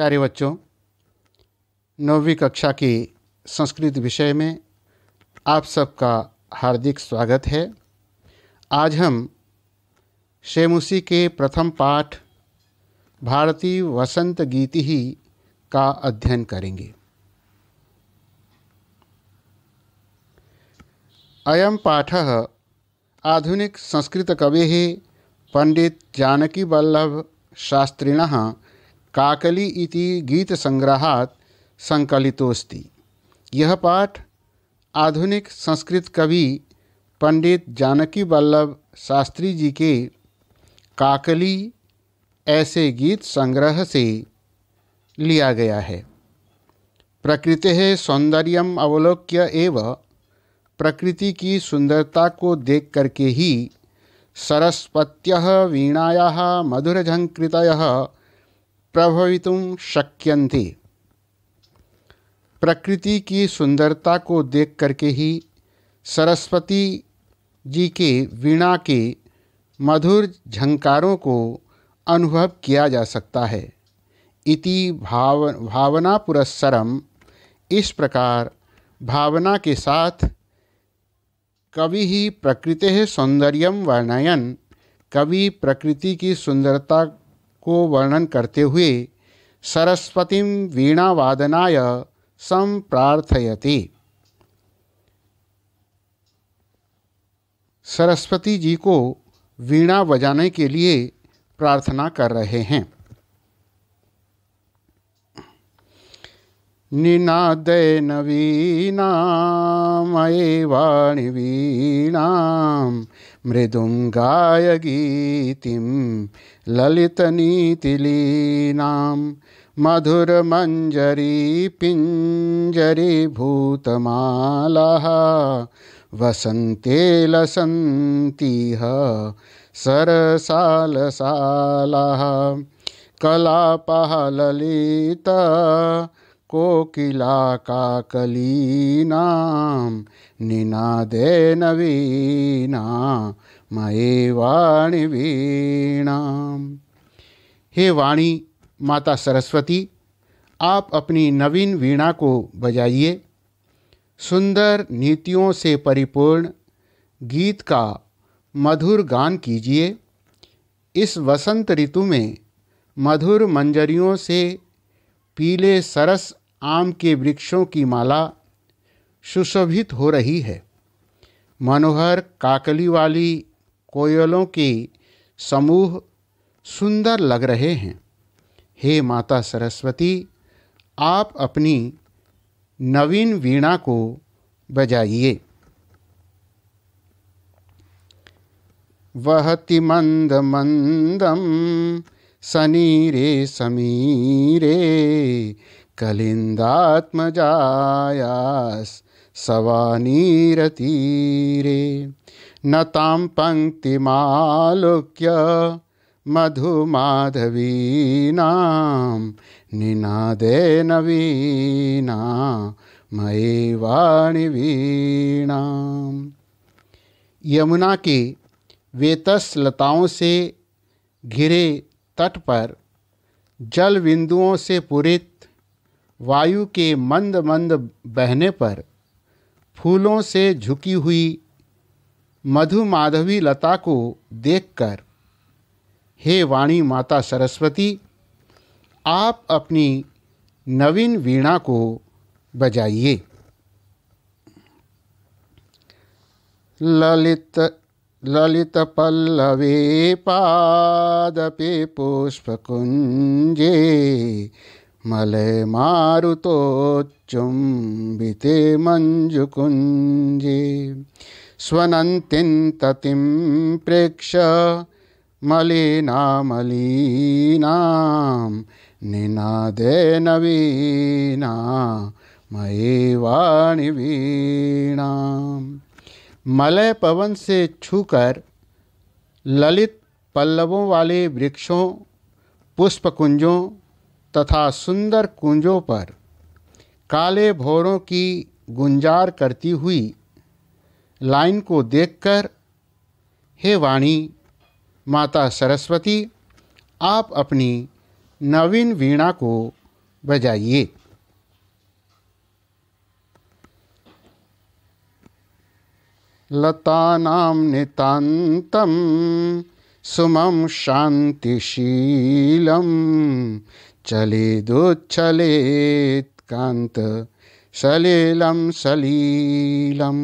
प्यारे बच्चों नौवीं कक्षा की संस्कृत विषय में आप सबका हार्दिक स्वागत है आज हम शेमुसी के प्रथम पाठ भारतीय वसंत गीति ही का अध्ययन करेंगे अयम पाठ आधुनिक संस्कृत कवि पंडित जानकी वल्लभ शास्त्रिण काकली इति गीत संग्रहात संकलितोस्ति यह पाठ आधुनिक संस्कृत कवि पंडित जानकी वल्लभ शास्त्री जी के काकली ऐसे गीत संग्रह से लिया गया है प्रकृति सौंदर्यम अवलोक्य एव प्रकृति की सुंदरता को देख करके ही सरस्वत्य वीणाया मधुरझंकृत प्रभवितुं शक्यन्ति प्रकृति की सुंदरता को देख करके ही सरस्वती जी के वीणा के मधुर झंकारों को अनुभव किया जा सकता है इति भाव भावना पुरस्सरम इस प्रकार भावना के साथ कवि ही प्रकृति सौंदर्य वर्णयन कवि प्रकृति की सुंदरता को वर्णन करते हुए सरस्वती वीणावादनाय संप्रार्थयती सरस्वती जी को वीणा बजाने के लिए प्रार्थना कर रहे हैं निनादैनवीनामये वाणि वीणां मृदुं गायगीतिं ललितनीतिलीनां मधुरमञ्जरीपिञ्जरीभूतमालाः वसन्ते लसन्तीह सरसालसालाः कलापः ललिता कोकिला निना दे नवीना मये वाणी वीणाम हे वाणी माता सरस्वती आप अपनी नवीन वीणा को बजाइए सुंदर नीतियों से परिपूर्ण गीत का मधुर गान कीजिए इस वसंत ऋतु में मधुर मंजरियों से पीले सरस आम के वृक्षों की माला सुशोभित हो रही है मनोहर काकली वाली कोयलों के समूह सुंदर लग रहे हैं हे माता सरस्वती आप अपनी नवीन वीणा को बजाइए वहति मंद मंदम रे समीरे कलिन्दात्मजायास् सवानीरतीरे न तां पङ्क्तिमालोक्य मधुमाधवीनां निनादे नवीना मये वाणी यमुना के वेतस लताओं से घिरे तट पर जल बिंदुओं से पूरित वायु के मंद मंद बहने पर फूलों से झुकी हुई मधुमाधवी लता को देखकर हे वाणी माता सरस्वती आप अपनी नवीन वीणा को बजाइए ललित ललित पल्लवे पादपे पुष्पकुंजे मले मारुतोच्चुम्बिते मंजुकुंजी स्वनन्तिं ततिं प्रेक्ष मलिनामलीनां निनादे नवीना मयि वाणी वीणा मलय पवन से छूकर ललित पल्लवों वाले वृक्षों पुष्पकुंजों तथा सुंदर कुंजों पर काले भोरों की गुंजार करती हुई लाइन को देखकर हे वाणी माता सरस्वती आप अपनी नवीन वीणा को बजाइए लतानां नितान्तं सुमम शांतिशीलम चलिदुच्छलित्कान्त सलिलं सलीलं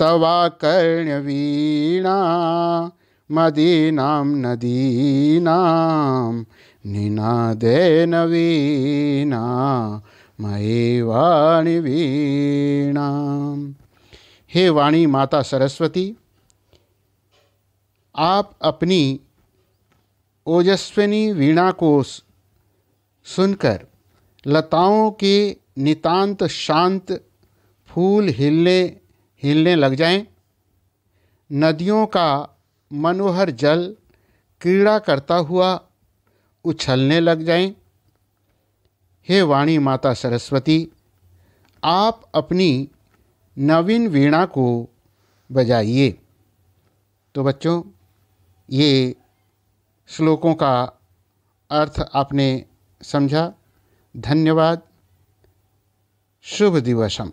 तवाकर्ण्यवीणा मदीनां नदीनां निनादेन वीणा मयि वाणी वीणा हे वाणी माता सरस्वती आप अपनी ओजस्विनी वीणा को सुनकर लताओं के नितांत शांत फूल हिलने हिलने लग जाएं, नदियों का मनोहर जल क्रीड़ा करता हुआ उछलने लग जाएं, हे वाणी माता सरस्वती आप अपनी नवीन वीणा को बजाइए तो बच्चों ये श्लोकों का अर्थ आपने समझा धन्यवाद शुभ दिवसम